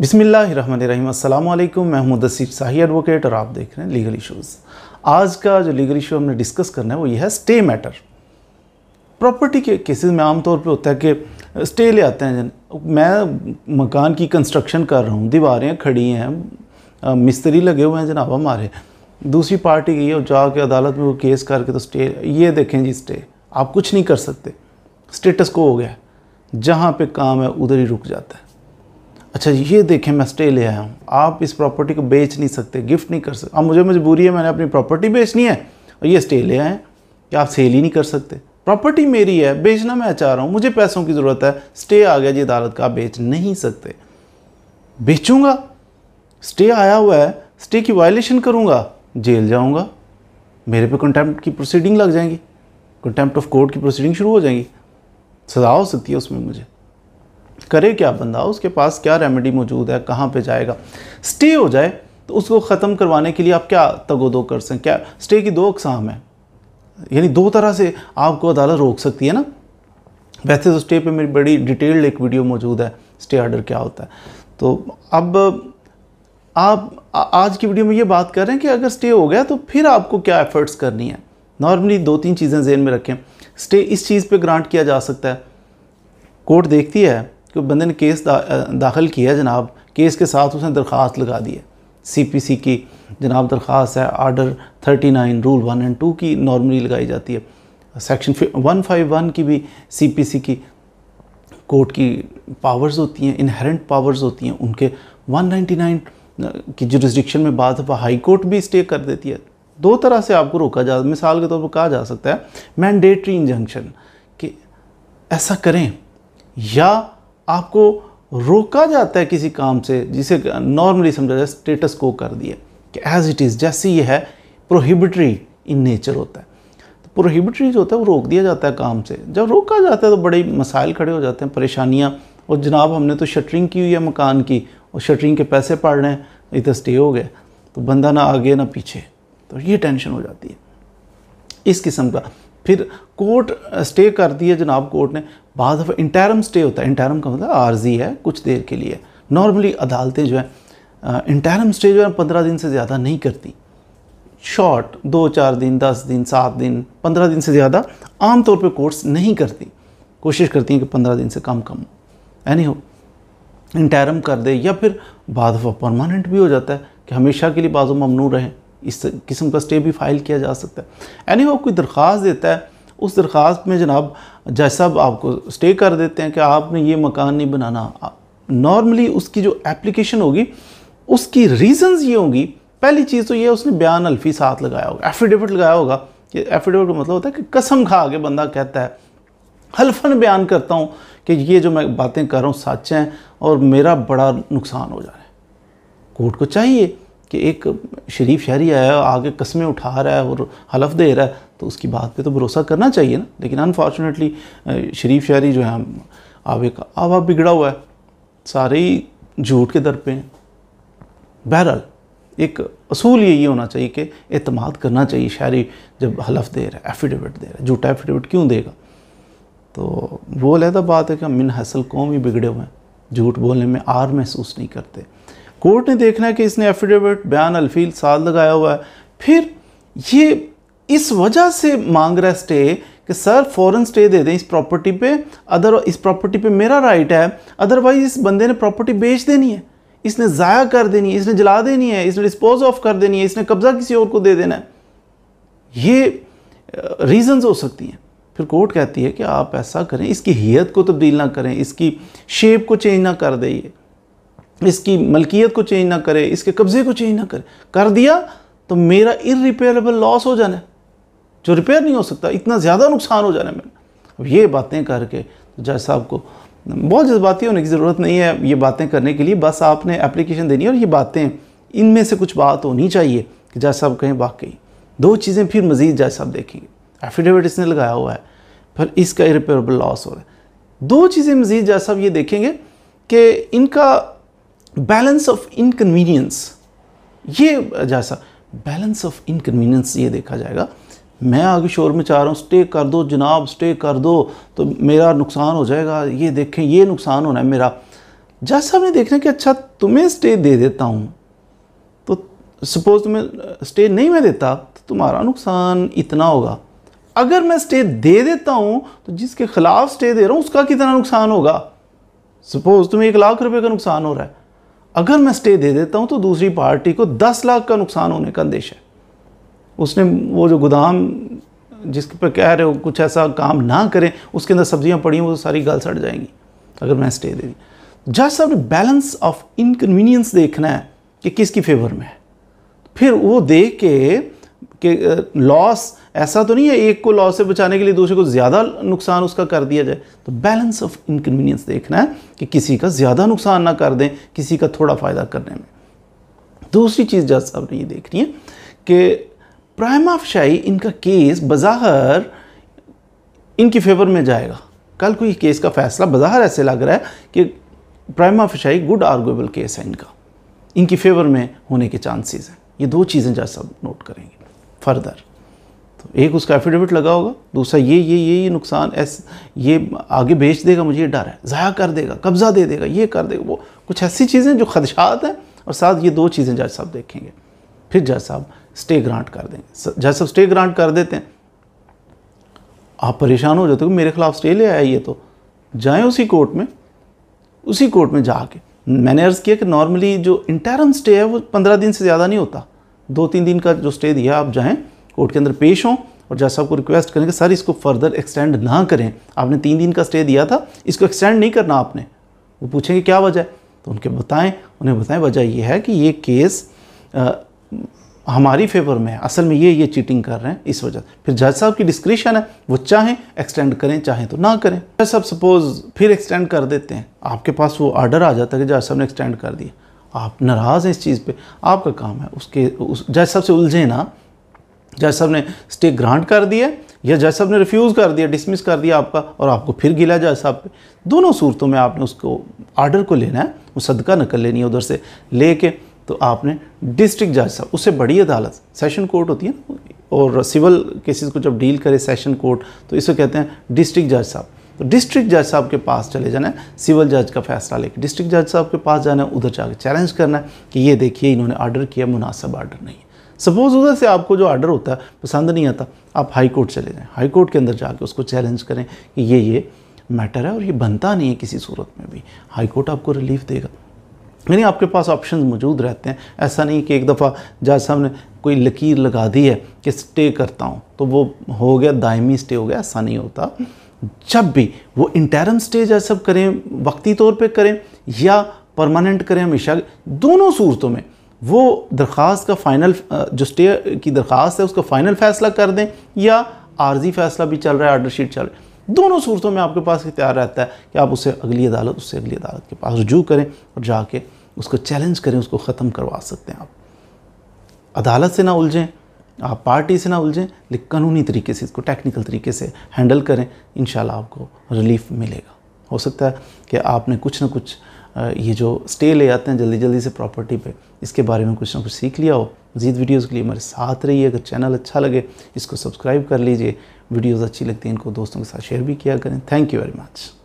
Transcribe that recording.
बिसमीम अल्लाम मैं हूं दसीफ शाही एडवोकेट और आप देख रहे हैं लीगल इशूज़ आज का जो लीगल इशू हमने डिस्कस करना है वो ये है स्टे मैटर प्रॉपर्टी के केसेस में आमतौर पे होता है कि स्टे ले आते हैं जन मैं मकान की कंस्ट्रक्शन कर रहा हूँ दीवारें खड़ी हैं मिस्त्री लगे हुए हैं जनाब हमारे दूसरी पार्टी गई और जाके अदालत में वो केस करके तो स्टे ये देखें जी स्टे आप कुछ नहीं कर सकते स्टेटस को हो गया जहाँ पे काम है उधर ही रुक जाता है अच्छा ये देखें मैं स्टे ले आया हूँ आप इस प्रॉपर्टी को बेच नहीं सकते गिफ्ट नहीं कर सकते अब मुझे मजबूरी है मैंने अपनी प्रॉपर्टी बेचनी है और ये स्टे ले आए हैं कि आप सेल ही नहीं कर सकते प्रॉपर्टी मेरी है बेचना मैं चाह रहा हूँ मुझे पैसों की ज़रूरत है स्टे आ गया जी अदालत का बेच नहीं सकते बेचूँगा स्टे आया हुआ है स्टे की वायलेशन करूँगा जेल जाऊँगा मेरे पे कंटेम्प्ट की प्रोसीडिंग लग जाएंगी कंटेम्प्ट ऑफ कोर्ट की प्रोसीडिंग शुरू हो जाएंगी सजा हो सकती है उसमें मुझे करे क्या बंदा उसके पास क्या रेमेडी मौजूद है कहाँ पे जाएगा स्टे हो जाए तो उसको ख़त्म करवाने के लिए आप क्या तगोदो कर सकें क्या स्टे की दो अकसाम है यानी दो तरह से आपको अदालत रोक सकती है ना वैसे तो स्टे पे मेरी बड़ी डिटेल्ड एक वीडियो मौजूद है स्टे आर्डर क्या होता है तो अब आप आज की वीडियो में ये बात कर रहे हैं कि अगर स्टे हो गया तो फिर आपको क्या एफर्ट्स करनी है नॉर्मली दो तीन चीज़ें जेन में रखें स्टे इस चीज़ पे ग्रांट किया जा सकता है कोर्ट देखती है कि बंदे ने केस दा, दाखिल किया जनाब केस के साथ उसने दरख्वास्त लगा दी है सी की जनाब दरख्वास्त है order 39 rule one and two की नॉर्मली लगाई जाती है सेक्शन 151 की भी सी की कोर्ट की पावर्स होती हैं इनहेरेंट पावर्स होती हैं उनके 199 की जुरिस्डिक्शन में बात है हाई कोर्ट भी स्टे कर देती है दो तरह से आपको रोका जा मिसाल के तौर पर कहा जा सकता है मैंडेटरी इंजंक्शन कि ऐसा करें या आपको रोका जाता है किसी काम से जिसे नॉर्मली समझा जाए स्टेटस को कर दिया कि एज इट इज़ जैसे ये है प्रोहिबिटरी इन नेचर होता है तो प्रोहिबिटरी जो होता है वो रोक दिया जाता है काम से जब रोका जाता है तो बड़े मसाइल खड़े हो जाते हैं परेशानियाँ और जनाब हमने तो शटरिंग की हुई है मकान की और शटरिंग के पैसे पड़ रहे हैं इधर स्टे हो गए तो बंदा ना आगे ना पीछे तो ये टेंशन हो जाती है इस किस्म का फिर कोर्ट स्टे कर दिए जनाब कोर्ट ने बाद दफ़ा इंटरम स्टे होता है इंटरम का मतलब आर्जी है कुछ देर के लिए नॉर्मली अदालतें जो है इंटरम स्टे जो है पंद्रह दिन से ज़्यादा नहीं करती शॉर्ट दो चार दिन दस दिन सात दिन पंद्रह दिन से ज़्यादा आम तौर पर कोर्ट्स नहीं करती कोशिश करती हैं कि पंद्रह दिन से कम कम हो एनी हो इंटरम कर दे या फिर बाद परमानेंट भी हो जाता है कि हमेशा के लिए बाजू ममनू रहें इस किस्म का स्टे भी फाइल किया जा सकता है एनी वो कोई दरख्वास्त देता है उस दरख्वास्त में जनाब जज साहब आपको स्टे कर देते हैं कि आपने ये मकान नहीं बनाना नॉर्मली उसकी जो एप्लीकेशन होगी उसकी रीजंस ये होंगी पहली चीज़ तो ये उसने बयान अल्फी साथ लगाया होगा एफिडेविट लगाया होगा कि एफिडेविट का मतलब होता है कि कसम खा के बंदा कहता है हल्फन बयान करता हूँ कि ये जो मैं बातें कर रहा हूँ सच हैं और मेरा बड़ा नुकसान हो जा रहा है कोर्ट को चाहिए कि एक शरीफ शहरी है आगे कस्में उठा रहा है और हलफ दे रहा है तो उसकी बात पे तो भरोसा करना चाहिए ना लेकिन अनफॉर्चुनेटली शरीफ शहरी जो है आवे का आवा बिगड़ा हुआ है सारे ही झूठ के दर पे हैं बहरहाल एक असूल यही होना चाहिए कि अतमाद करना चाहिए शहरी जब हलफ दे रहा है एफिडेविट दे रहा है झूठा एफिडेविट क्यों देगा तो वो लहदा बात है कि हम मिन हसल कौम ही बिगड़े हुए हैं झूठ बोलने में आर महसूस नहीं करते कोर्ट ने देखना है कि इसने एफिडेविट बयान अलफील साल लगाया हुआ है फिर ये इस वजह से मांग रहा है स्टे कि सर फॉरन स्टे दे दें इस प्रॉपर्टी पे अदर इस प्रॉपर्टी पे मेरा राइट है अदरवाइज इस बंदे ने प्रॉपर्टी बेच देनी है इसने ज़ाया कर देनी है इसने जला देनी है इसने डिस्पोज ऑफ कर देनी है इसने कब्ज़ा किसी और को दे देना है ये रीज़न्स हो सकती हैं फिर कोर्ट कहती है कि आप ऐसा करें इसकी हियत को तब्दील ना करें इसकी शेप को चेंज ना कर दें इसकी मलकियत को चेंज ना करे इसके कब्ज़े को चेंज ना करे कर दिया तो मेरा इरिपेयरेबल लॉस हो जाना जो रिपेयर नहीं हो सकता इतना ज़्यादा नुकसान हो जाना है मेरा अब ये बातें करके तो जज साहब को बहुत जज्बाती होने की ज़रूरत नहीं है ये बातें करने के लिए बस आपने एप्लीकेशन देनी है और ये बातें इनमें से कुछ बात होनी चाहिए कि जज साहब कहें वाकई दो चीज़ें फिर मज़ीद जज साहब देखेंगे एफिडेविट इसने लगाया हुआ है पर इसका इरिपेयरेबल लॉस हो रहा है दो चीज़ें मज़ीद जज साहब ये देखेंगे कि इनका बैलेंस ऑफ इनकन्वीनियंस ये जैसा बैलेंस ऑफ इनकन्वीनियंस ये देखा जाएगा मैं आगे शोर में चाह रहा हूँ स्टे कर दो जनाब स्टे कर दो तो मेरा नुकसान हो जाएगा ये देखें ये नुकसान होना है मेरा जज साहब ने देखना कि अच्छा तुम्हें स्टे दे देता हूँ तो सपोज़ तुम्हें स्टे नहीं मैं देता तो तुम्हारा नुकसान इतना होगा अगर मैं स्टे दे देता हूँ तो जिसके ख़िलाफ़ स्टे दे रहा हूँ उसका कितना नुकसान होगा सपोज़ तुम्हें एक लाख रुपये का नुकसान हो रहा है अगर मैं स्टे दे देता हूँ तो दूसरी पार्टी को दस लाख का नुकसान होने का अंदेश है उसने वो जो गोदाम जिस पर कह रहे हो कुछ ऐसा काम ना करें उसके अंदर सब्जियां पड़ी वो तो सारी गल सड़ जाएंगी अगर मैं स्टे दे दी जज साहब बैलेंस ऑफ इनकन्वीनियंस देखना है कि किसकी फेवर में है फिर वो देख के लॉस ऐसा तो नहीं है एक को लॉस से बचाने के लिए दूसरे को ज़्यादा नुकसान उसका कर दिया जाए तो बैलेंस ऑफ इनकन्वीनियंस देखना है कि किसी का ज़्यादा नुकसान ना कर दें किसी का थोड़ा फ़ायदा करने में दूसरी चीज़ जज साहब ने ये देखनी है कि प्राइम ऑफ शाही इनका केस बज़ाहर इनकी फेवर में जाएगा कल कोई केस का फैसला बज़ाहर ऐसे लग रहा है कि prima facie good arguable case है इनका इनकी फेवर में होने के चांसेस हैं ये दो चीज़ें जज साहब नोट करेंगे फर्दर तो एक उसका एफिडेविट लगा होगा दूसरा ये ये ये ये नुकसान ऐस ये आगे बेच देगा मुझे ये डर है ज़ाया कर देगा कब्ज़ा दे देगा ये कर देगा वो कुछ ऐसी चीज़ें जो खदशात हैं और साथ ये दो चीज़ें जज साहब देखेंगे फिर जज साहब स्टे ग्रांट कर देंगे जज साहब स्टे ग्रांट कर देते हैं आप परेशान हो जाते हो मेरे खिलाफ स्टे ले आया ये तो जाएं उसी कोर्ट में उसी कोर्ट में जाके मैंने अर्ज़ किया कि नॉर्मली जो इंटरम स्टे है वो पंद्रह दिन से ज़्यादा नहीं होता दो तीन दिन का जो स्टे दिया आप जाएँ कोर्ट के अंदर पेश हों और जज साहब को रिक्वेस्ट करें कि सर इसको फर्दर एक्सटेंड ना करें आपने तीन दिन का स्टे दिया था इसको एक्सटेंड नहीं करना आपने वो पूछेंगे क्या वजह है तो उनके बताएं उन्हें बताएं वजह यह है कि ये केस आ, हमारी फेवर में है असल में ये ये चीटिंग कर रहे हैं इस वजह फिर जज साहब की डिस्क्रिशन है वो चाहें एक्सटेंड करें चाहें तो ना करें जज साहब सपोज फिर एक्सटेंड कर देते हैं आपके पास वो ऑर्डर आ जाता है कि जज साहब ने एक्सटेंड कर दिया आप नाराज़ हैं इस चीज़ पर आपका काम है उसके उस जज साहब से उलझे ना जज साहब ने स्टे ग्रांट कर दिया या जज साहब ने रिफ्यूज़ कर दिया डिसमिस कर दिया आपका और आपको फिर गिला जज साहब पे दोनों सूरतों में आपने उसको आर्डर को लेना है वो सदका नकल लेनी है उधर से ले कर तो आपने डिस्ट्रिक्ट जज साहब उससे बड़ी अदालत सेशन कोर्ट होती है ना और सिविल केसेस को जब डील करे सेशन कोर्ट तो इसे कहते हैं डिस्ट्रिक्ट जज साहब तो डिस्ट्रिक्ट जज साहब के पास चले जाना है सिविल जज का फैसला लेके डिस्ट्रिक्ट जज साहब के पास जाना है उधर जाकर चैलेंज करना है कि ये देखिए इन्होंने आर्डर किया मुनासब आर्डर नहीं सपोज उधर से आपको जो आर्डर होता है पसंद नहीं आता आप हाई कोर्ट चले जाएँ हाई कोर्ट के अंदर जाके उसको चैलेंज करें कि ये ये मैटर है और ये बनता नहीं है किसी सूरत में भी हाई कोर्ट आपको रिलीफ देगा यानी आपके पास ऑप्शन मौजूद रहते हैं ऐसा नहीं कि एक दफ़ा जज साहब ने कोई लकीर लगा दी है कि स्टे करता हूँ तो वो हो गया दायमी स्टे हो गया ऐसा नहीं होता जब भी वो इंटरम स्टे जज साहब करें वक्ती तौर पर करें या परमानेंट करें हमेशा दोनों सूरतों में वो दरख्वास्त का फ़ाइनल जो स्टे की दरख्वास्त है उसका फ़ाइनल फ़ैसला कर दें या आर्जी फ़ैसला भी चल रहा है आर्डर शीट चल रही है दोनों सूरतों में आपके पास इख्तियार रहता है कि आप उसे अगली अदालत उससे अगली अदालत के पास रजू करें और जाके उसको चैलेंज करें उसको ख़त्म करवा सकते हैं आप अदालत से ना उलझें आप पार्टी से ना उलझें लेकिन कानूनी तरीके से इसको टेक्निकल तरीके से हैंडल करें इन आपको रिलीफ मिलेगा हो सकता है कि आपने कुछ ना कुछ ये जो स्टे ले आते हैं जल्दी जल्दी से प्रॉपर्टी पे इसके बारे में कुछ ना कुछ सीख लिया हो मजीद वीडियोस के लिए हमारे साथ रहिए अगर चैनल अच्छा लगे इसको सब्सक्राइब कर लीजिए वीडियोस अच्छी लगती हैं इनको दोस्तों के साथ शेयर भी किया करें थैंक यू वेरी मच